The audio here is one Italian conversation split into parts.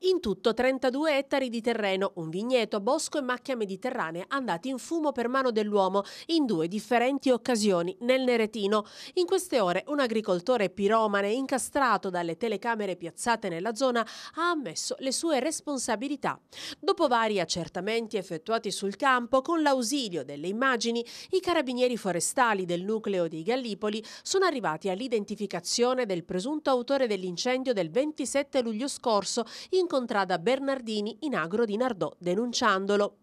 In tutto 32 ettari di terreno, un vigneto, bosco e macchia mediterranea andati in fumo per mano dell'uomo in due differenti occasioni nel Neretino. In queste ore un agricoltore piromane incastrato dalle telecamere piazzate nella zona ha ammesso le sue responsabilità. Dopo vari accertamenti effettuati sul campo con l'ausilio delle immagini, i carabinieri forestali del nucleo di Gallipoli sono arrivati all'identificazione del presunto autore dell'incendio del 27 luglio scorso in incontrata Bernardini in agro di Nardò denunciandolo.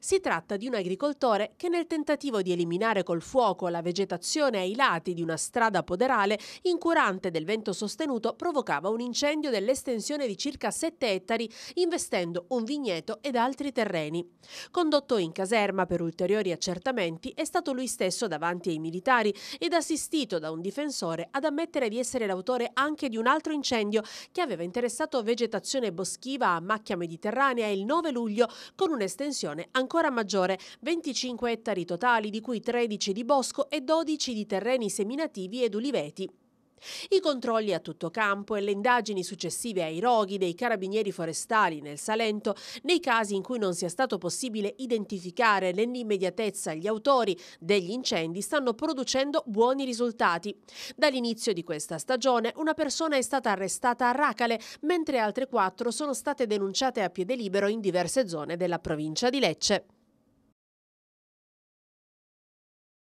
Si tratta di un agricoltore che nel tentativo di eliminare col fuoco la vegetazione ai lati di una strada poderale, incurante del vento sostenuto, provocava un incendio dell'estensione di circa 7 ettari, investendo un vigneto ed altri terreni. Condotto in caserma per ulteriori accertamenti, è stato lui stesso davanti ai militari ed assistito da un difensore ad ammettere di essere l'autore anche di un altro incendio che aveva interessato vegetazione boschiva a macchia mediterranea il 9 luglio con un'estensione ancora maggiore, 25 ettari totali, di cui 13 di bosco e 12 di terreni seminativi ed uliveti. I controlli a tutto campo e le indagini successive ai roghi dei carabinieri forestali nel Salento nei casi in cui non sia stato possibile identificare nell'immediatezza gli autori degli incendi stanno producendo buoni risultati. Dall'inizio di questa stagione una persona è stata arrestata a Racale mentre altre quattro sono state denunciate a piede libero in diverse zone della provincia di Lecce.